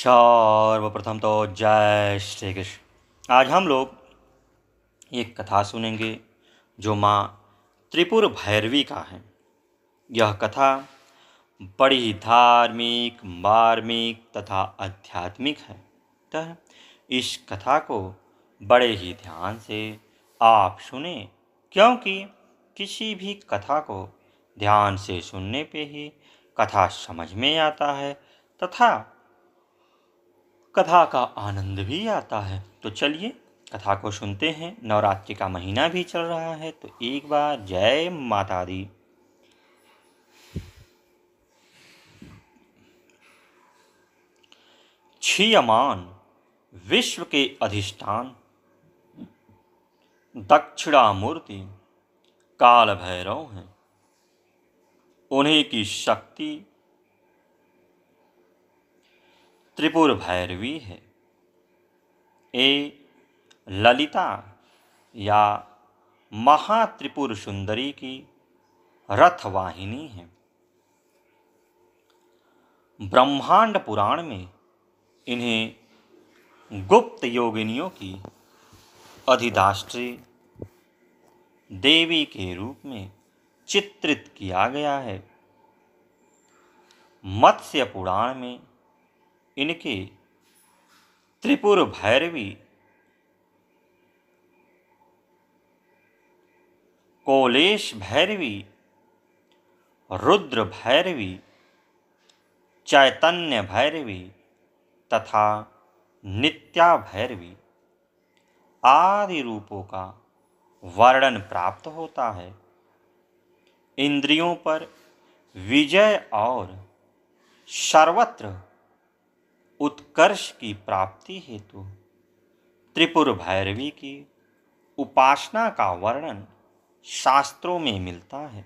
सर्वप्रथम तो जय श्री कृष्ण आज हम लोग एक कथा सुनेंगे जो माँ त्रिपुर भैरवी का है यह कथा बड़ी ही धार्मिक मार्मिक तथा आध्यात्मिक है अतः इस कथा को बड़े ही ध्यान से आप सुने क्योंकि किसी भी कथा को ध्यान से सुनने पे ही कथा समझ में आता है तथा कथा का आनंद भी आता है तो चलिए कथा को सुनते हैं नवरात्रि का महीना भी चल रहा है तो एक बार जय माता दी क्षीयमान विश्व के अधिष्ठान दक्षिणामूर्ति काल भैरव हैं उन्हीं की शक्ति त्रिपुर भैरवी है ए ललिता या महात्रिपुर सुंदरी की रथवाहिनी है ब्रह्मांड पुराण में इन्हें गुप्त योगिनियों की अधिदाष्ट्री देवी के रूप में चित्रित किया गया है मत्स्य पुराण में इनके त्रिपुर भैरवी कोलेश भैरवी रुद्र भैरवी चैतन्य भैरवी तथा नित्या भैरवी आदि रूपों का वर्णन प्राप्त होता है इंद्रियों पर विजय और सर्वत्र उत्कर्ष की प्राप्ति हेतु त्रिपुर भैरवी की उपासना का वर्णन शास्त्रों में मिलता है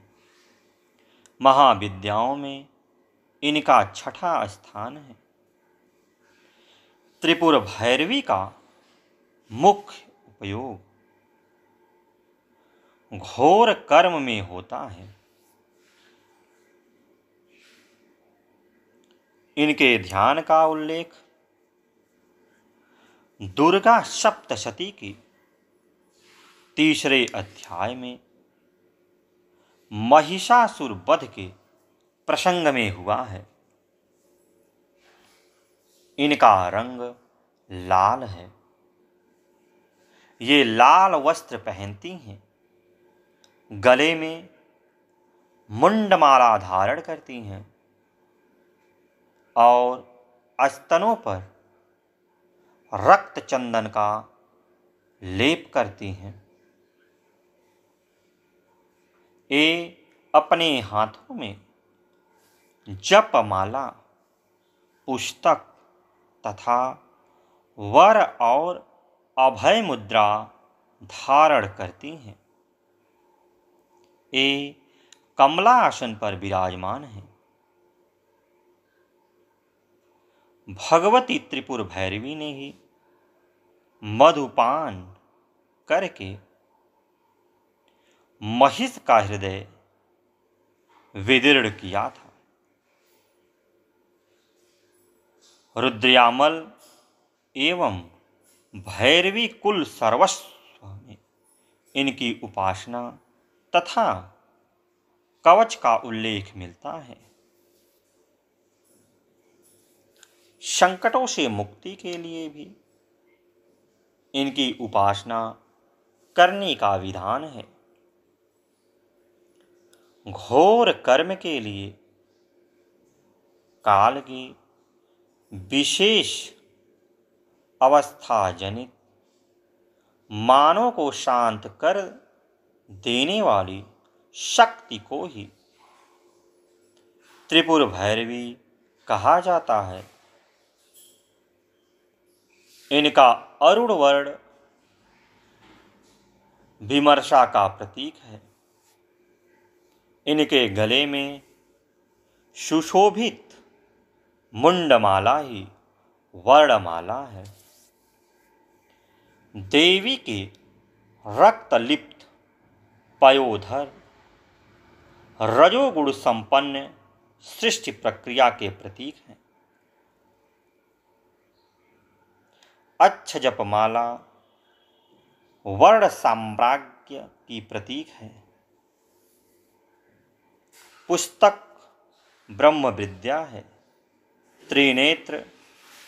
महाविद्याओं में इनका छठा स्थान है त्रिपुर भैरवी का मुख्य उपयोग घोर कर्म में होता है इनके ध्यान का उल्लेख दुर्गा सप्तशती की तीसरे अध्याय में महिषासुर वध के प्रसंग में हुआ है इनका रंग लाल है ये लाल वस्त्र पहनती हैं गले में मुंडमाला धारण करती हैं और अस्तनों पर रक्त चंदन का लेप करती हैं ये अपने हाथों में जपमाला पुस्तक तथा वर और अभय मुद्रा धारण करती हैं ये कमला आसन पर विराजमान हैं भगवती त्रिपुर भैरवी ने ही मधुपान करके महिष का हृदय विदीर्ण किया था रुद्रयामल एवं भैरवी कुल सर्वस्व इनकी उपासना तथा कवच का उल्लेख मिलता है संकटों से मुक्ति के लिए भी इनकी उपासना करने का विधान है घोर कर्म के लिए काल की विशेष अवस्था जनित मानव को शांत कर देने वाली शक्ति को ही त्रिपुर भैरवी कहा जाता है इनका अरुण वर्ण विमर्शा का प्रतीक है इनके गले में सुशोभित मुंडमाला ही वर्णमाला है देवी के रक्तलिप्त पयोधर रजोगुण संपन्न सृष्टि प्रक्रिया के प्रतीक हैं अक्ष जपमाला वर्ण साम्राज्य की प्रतीक है पुस्तक ब्रह्म विद्या है त्रिनेत्र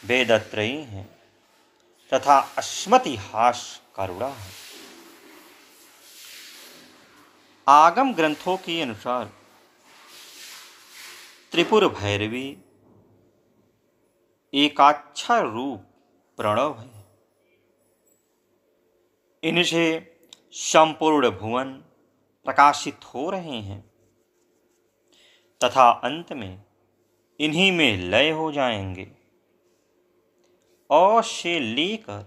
वेदत्रयी है तथा अस्मतिहास करुणा है आगम ग्रंथों के अनुसार त्रिपुर भैरवी एकाक्षर रूप प्रणव है इनसे संपूर्ण भुवन प्रकाशित हो रहे हैं तथा अंत में इन्हीं में लय हो जाएंगे और से लेकर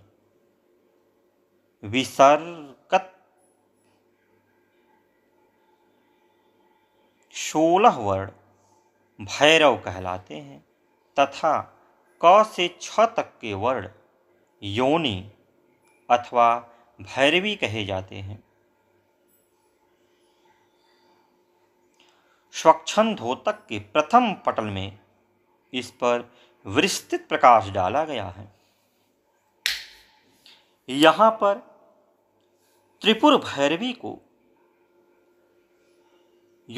विसर्गत सोलह वर्ण भैरव कहलाते हैं तथा क से छ तक के वर्ण योनि अथवा भैरवी कहे जाते हैं स्वच्छंद धोतक के प्रथम पटल में इस पर विस्तृत प्रकाश डाला गया है यहाँ पर त्रिपुर भैरवी को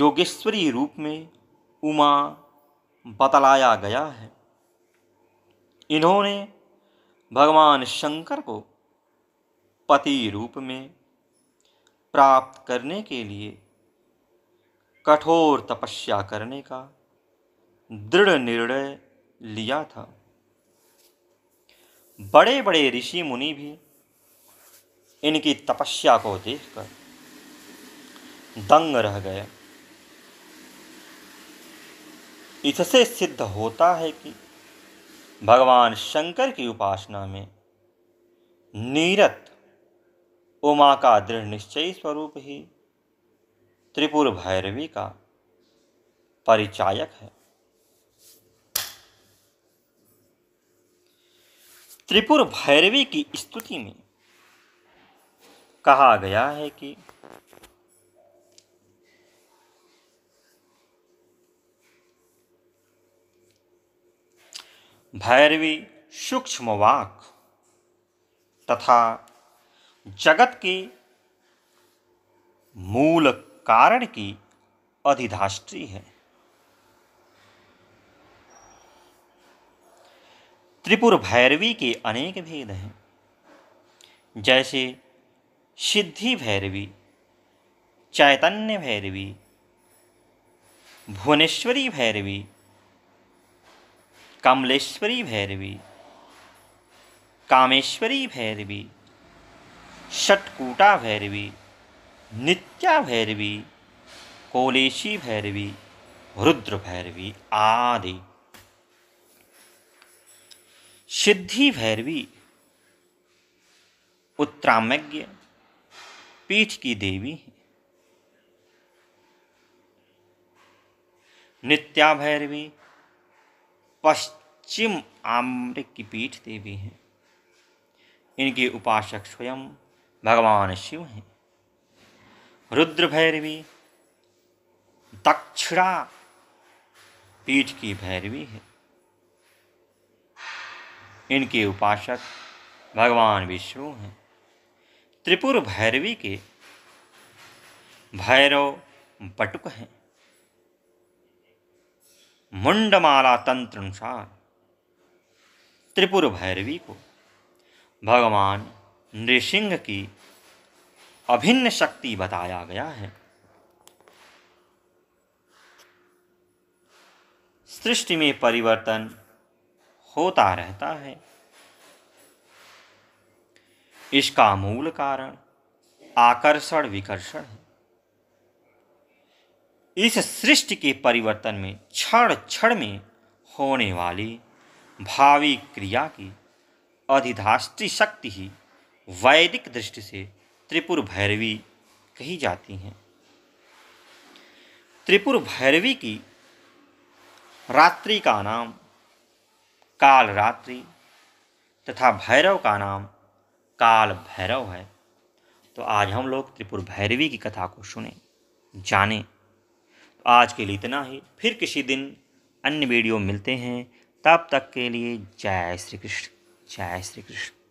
योगेश्वरी रूप में उमा बतलाया गया है इन्होंने भगवान शंकर को पति रूप में प्राप्त करने के लिए कठोर तपस्या करने का दृढ़ निर्णय लिया था बड़े बड़े ऋषि मुनि भी इनकी तपस्या को देखकर दंग रह गए इससे सिद्ध होता है कि भगवान शंकर की उपासना में नीरत उमा का दृढ़ निश्चय स्वरूप ही त्रिपुर भैरवी का परिचायक है त्रिपुर भैरवी की स्तुति में कहा गया है कि भैरवी सूक्ष्म वाक तथा जगत के मूल कारण की अधिधाष्ट्री है त्रिपुर भैरवी के अनेक भेद हैं जैसे सिद्धि भैरवी चैतन्य भैरवी भुवनेश्वरी भैरवी कमलेश्वरी भैरवी कामेश्वरी भैरवी षटकूटा भैरवी नित्या भैरवी कोलेशी भैरवी रुद्र भैरवी आदि सिद्धि भैरवी उत्तरामज्ञ पीठ की देवी है नित्या भैरवी पश्चिम आम्र की पीठ देवी हैं इनके उपासक स्वयं भगवान शिव हैं रुद्र भैरवी दक्षिणा पीठ की भैरवी है इनके उपासक भगवान विष्णु हैं त्रिपुर भैरवी के भैरव बटुक हैं मुंडमाला तंत्र अनुसार त्रिपुर भैरवी को भगवान नृसिंह की अभिन्न शक्ति बताया गया है सृष्टि में परिवर्तन होता रहता है इसका मूल कारण आकर्षण विकर्षण है इस सृष्टि के परिवर्तन में क्षण क्षण में होने वाली भावी क्रिया की अधिधाष्ट्री शक्ति ही वैदिक दृष्टि से त्रिपुर भैरवी कही जाती हैं त्रिपुर भैरवी की रात्रि का नाम काल रात्रि तथा भैरव का नाम काल भैरव है तो आज हम लोग त्रिपुर भैरवी की कथा को सुने जाने आज के लिए इतना ही फिर किसी दिन अन्य वीडियो मिलते हैं तब तक के लिए जय श्री कृष्ण जय श्री कृष्ण